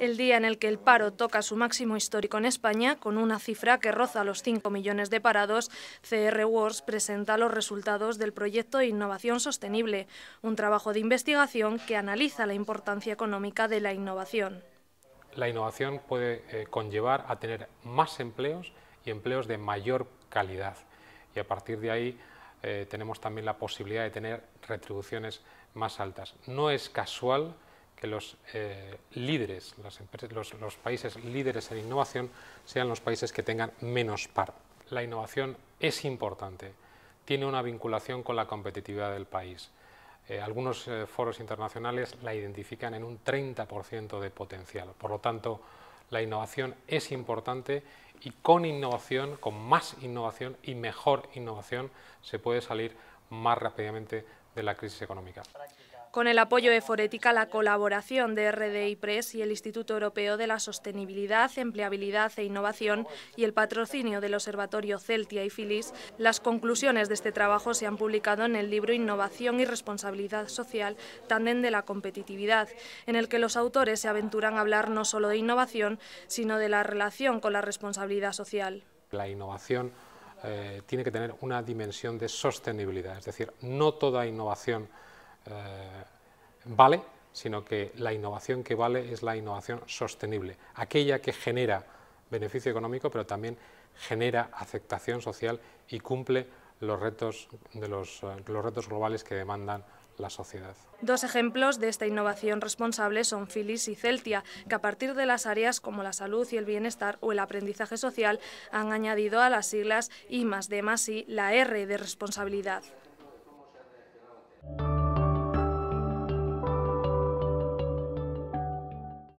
El día en el que el paro toca su máximo histórico en España, con una cifra que roza los 5 millones de parados, CR Wars presenta los resultados del proyecto Innovación Sostenible, un trabajo de investigación que analiza la importancia económica de la innovación. La innovación puede eh, conllevar a tener más empleos y empleos de mayor calidad. Y a partir de ahí eh, tenemos también la posibilidad de tener retribuciones más altas. No es casual que los eh, líderes, las los, países líderes en innovación sean los países que tengan menos par. La innovación es importante, tiene una vinculación con la competitividad del país. Eh, algunos eh, foros internacionales la identifican en un 30% de potencial. Por lo tanto, la innovación es importante y con innovación, con más innovación y mejor innovación, se puede salir más rápidamente de la crisis económica. Con el apoyo de Forética, la colaboración de RDI Press y el Instituto Europeo de la Sostenibilidad, Empleabilidad e Innovación y el patrocinio del Observatorio Celtia y Filis, las conclusiones de este trabajo se han publicado en el libro Innovación y Responsabilidad Social, Tandem de la Competitividad, en el que los autores se aventuran a hablar no solo de innovación, sino de la relación con la responsabilidad social. La innovación eh, tiene que tener una dimensión de sostenibilidad, es decir, no toda innovación eh, vale, sino que la innovación que vale es la innovación sostenible, aquella que genera beneficio económico, pero también genera aceptación social y cumple los retos, de los, eh, retos globales que demandan la sociedad. Dos ejemplos de esta innovación responsable son Filis y Celtia, que a partir de las áreas como la salud y el bienestar o el aprendizaje social han añadido a las siglas I más D más I la R de responsabilidad.